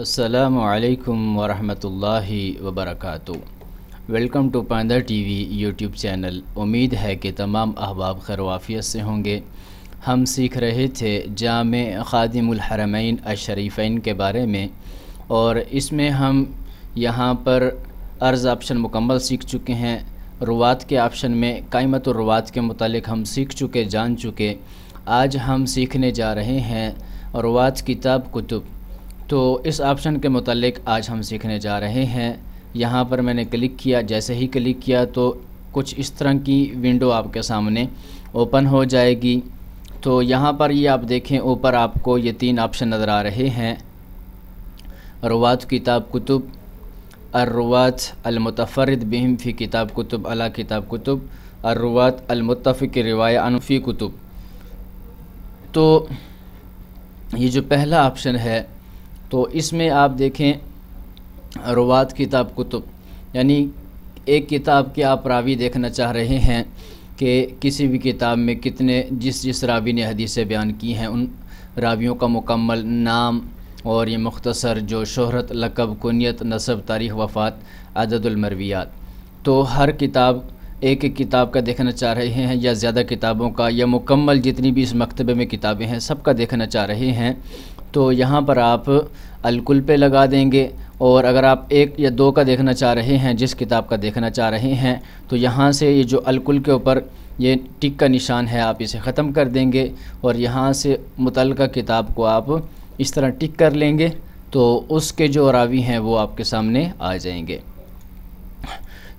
असलकम वरहमतुल्लाह वबरकू welcome to panda TV YouTube channel उम्मीद है कि तमाम अहबाब खरवाफियत से होंगे हम सीख रहे थे जाम ख़ादिमहरमैन अशरीफ़ैन के बारे में और इसमें हम यहाँ पर अर्ज़ ऑप्शन मुकम्मल सीख चुके हैं रुवात के ऑप्शन में कायमत रुवात के मतलब हम सीख चुके जान चुके आज हम सीखने जा रहे हैं रुवात किताब कुतुब तो इस ऑप्शन के मतलब आज हम सीखने जा रहे हैं यहाँ पर मैंने क्लिक किया जैसे ही क्लिक किया तो कुछ इस तरह की विंडो आपके सामने ओपन हो जाएगी तो यहाँ पर ये आप देखें ऊपर आपको ये तीन ऑप्शन नज़र आ रहे हैं रवात किताब कुतुब अरवात अलमतफ़रद बिहम फ़ी किताब कुतुब अला किताब कुतुब अर्रवात अलमतफ़ रवाय अनफ़ी कुतुब तो ये जो पहला ऑप्शन है तो इसमें आप देखें रुवात किताब कुतुब यानी एक किताब के आप रावी देखना चाह रहे हैं कि किसी भी किताब में कितने जिस जिस रावी ने हदीसें बयान की हैं उन रावियों का मुकम्मल नाम और ये मुख्तसर जो शहरत लकब कुत नसब तारीख़ वफ़ात अददलमरवियात तो हर किताब एक एक किताब का देखना चाह रहे हैं या ज़्यादा किताबों का या मुकम्मल जितनी भी इस मकतबे में किताबें हैं सब का देखना चाह रहे हैं तो यहाँ पर आप अलकुल पे लगा देंगे और अगर आप एक या दो का देखना चाह रहे हैं जिस किताब का देखना चाह रहे हैं तो यहाँ से ये जो अलकुल के ऊपर ये टिक का निशान है आप इसे ख़त्म कर देंगे और यहाँ से मुतल किताब को आप इस तरह टिक कर लेंगे तो उसके जो रावी हैं वो आपके सामने आ जाएंगे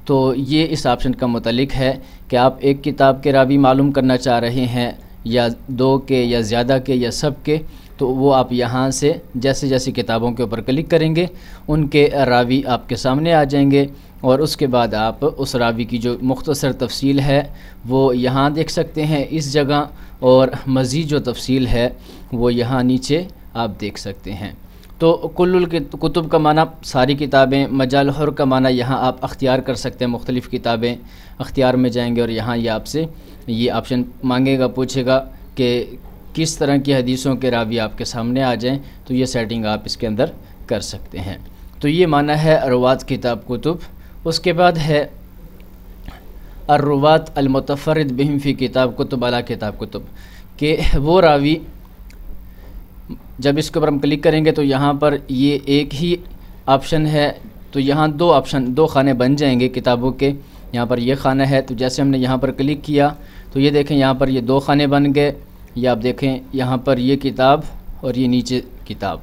तो ये इस ऑप्शन का मतलब है कि आप एक किताब के रावी मालूम करना चाह रहे हैं या दो के या ज़्यादा के या सब के तो वो आप यहाँ से जैसे जैसे किताबों के ऊपर क्लिक करेंगे उनके रावी आपके सामने आ जाएंगे और उसके बाद आप उस रावी की जो मुख्तसर तफसील है वो यहाँ देख सकते हैं इस जगह और मज़ीद जो तफसील है वो यहाँ नीचे आप देख सकते हैं तो कुल्ल कुतुब का माना सारी किताबें मजाल हर का माना यहाँ आप अख्तियार कर सकते हैं मुख्तलिफ़ किताबें अख्तियार में जाएंगे और यहाँ ये आपसे ये ऑप्शन मांगेगा पूछेगा कि किस तरह की हदीसों के रावी आपके सामने आ जाएँ तो ये सेटिंग आप इसके अंदर कर सकते हैं तो ये माना है अरवात किताब कुतुब उसके बाद है अरवात अलमतफ़रद बहम फ़ी किताब कुतुब अला किताब कुतुब के वो रावी जब इसके ऊपर हम क्लिक करेंगे तो यहाँ पर ये एक ही ऑप्शन है तो यहाँ दो ऑप्शन दो खाने बन जाएंगे किताबों के यहाँ पर ये खाना है तो जैसे हमने यहाँ पर क्लिक किया तो ये देखें यहाँ पर ये दो खाने बन गए या आप देखें यहाँ पर ये किताब और ये नीचे किताब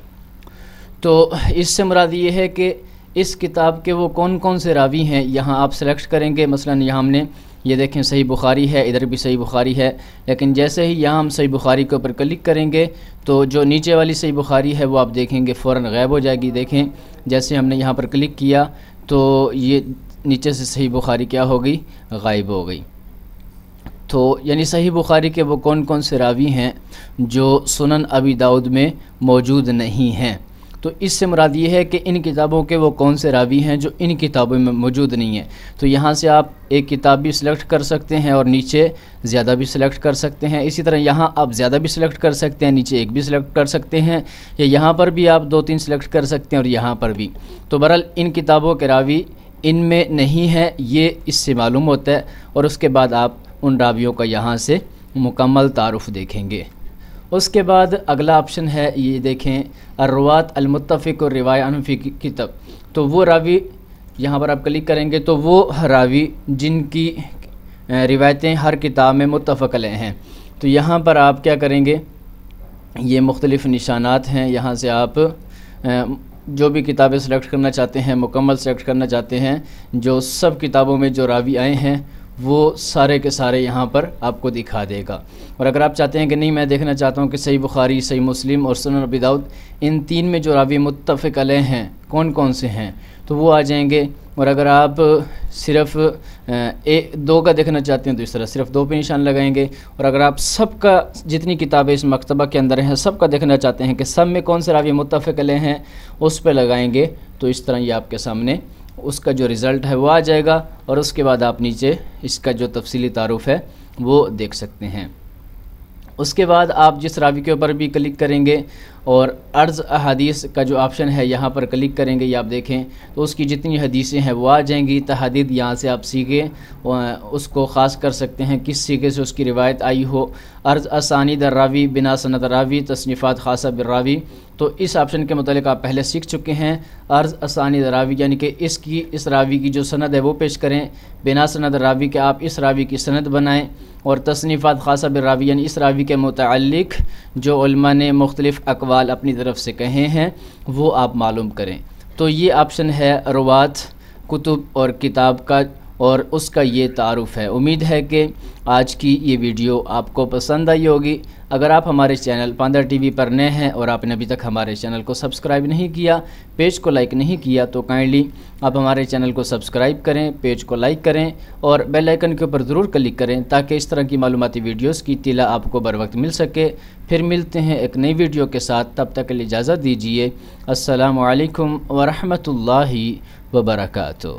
तो इससे मुराद ये है कि इस किताब के वो कौन कौन से रावी हैं यहाँ आप सेलेक्ट करेंगे मसलन यहाँ हमने ये देखें सही बुखारी है इधर भी सही बुखारी है लेकिन जैसे ही यहाँ हम सही बुखारी के ऊपर क्लिक करेंगे तो जो नीचे वाली सही बुखारी है वो आप देखेंगे फ़ौर गायब हो जाएगी देखें जैसे हमने यहाँ पर क्लिक किया तो ये नीचे से सही बुखारी क्या हो गई गायब हो गई तो यानी सही बुखारी के वो कौन कौन से रावी हैं जो सुनन अबी दाऊद में मौजूद नहीं हैं तो इससे मुराद ये है कि इन किताबों के वो कौन से रावी हैं जो इन किताबों में मौजूद नहीं है तो यहाँ से आप एक किताब भी सिलेक्ट कर सकते हैं और नीचे ज़्यादा भी सिलेक्ट कर सकते हैं इसी तरह यहाँ आप ज़्यादा भी सिलेक्ट कर सकते हैं नीचे एक भी सिलेक्ट कर सकते हैं या यहाँ पर भी आप दो तीन सिलेक्ट कर सकते हैं और यहाँ पर भी तो बहरहाल इन किताबों के रावी इन में नहीं है ये इससे मालूम होता है और उसके बाद आप उन रावियों का यहाँ से मुकम्मल तारफ़ देखेंगे उसके बाद अगला ऑप्शन है ये देखें अरवात अलमुतफ़िक और रिवाय अनफ़ी कितब तो वो रावी यहाँ पर आप क्लिक करेंगे तो वो रावी जिनकी रिवायतें हर किताब में मुतफ़ल हैं तो यहाँ पर आप क्या करेंगे ये मुख्तलिफ़ निशानात हैं यहाँ से आप जो भी किताबें सेलेक्ट करना चाहते हैं मुकम्मल सेलेक्ट करना चाहते हैं जो सब किताबों में जो रावी आए हैं वो सारे के सारे यहाँ पर आपको दिखा देगा और अगर आप चाहते हैं कि नहीं मैं देखना चाहता हूँ कि सही बुखारी सही मुस्लिम और सुन रबी दाऊद इन तीन में जो रावी मुतफ़ हैं कौन कौन से हैं तो वो आ जाएंगे और अगर आप सिर्फ एक दो का देखना चाहते हैं तो इस तरह सिर्फ दो पे निशान लगाएंगे और अगर आप सब का जितनी किताबें इस मकतबा के अंदर हैं सब का देखना चाहते हैं कि सब में कौन से रावी मुतफ़ हैं उस पर लगाएंगे तो इस तरह ये आपके सामने उसका जो रिज़ल्ट है वो आ जाएगा और उसके बाद आप नीचे इसका जो तफसली तारुफ है वो देख सकते हैं उसके बाद आप जिस रावी के ऊपर भी क्लिक करेंगे और अर्ज़ अदीस का जो ऑप्शन है यहाँ पर क्लिक करेंगे या आप देखें तो उसकी जितनी हदीसें हैं वो आ जाएंगी तहदीद यहाँ से आप सीखे उसको ख़ास कर सकते हैं किस सीखे से उसकी रिवायत आई हो अर्ज़ आसानी दर्रावी बिना सनत रावी तसनीफ़ात खासा बर्रावी तो इस ऑप्शन के मतलब आप पहले सीख चुके हैं अर्ज़ आसानी रावी यानी कि इसकी इस रावी की जो सनद है वो पेश करें बिना सनत रावी के आप इस रावी की सनद बनाएँ और तसनीफ़ात खासा बर्रावी यानी इस रावी के मतलब जो ने मुख्तलिफ़ अकवा सवाल अपनी तरफ से कहे हैं वो आप मालूम करें तो ये ऑप्शन है रवात कुतुब और किताब का और उसका ये तारफ़ है उम्मीद है कि आज की ये वीडियो आपको पसंद आई होगी अगर आप हमारे चैनल पांदा टीवी पर नए हैं और आपने अभी तक हमारे चैनल को सब्सक्राइब नहीं किया पेज को लाइक नहीं किया तो काइंडली आप हमारे चैनल को सब्सक्राइब करें पेज को लाइक करें और बेल आइकन के ऊपर ज़रूर क्लिक करें ताकि इस तरह की मालूमती वीडियोस की तिला आपको बर वक्त मिल सके फिर मिलते हैं एक नई वीडियो के साथ तब तक के लिए इजाज़त दीजिए असलकम वरहमल वबरकू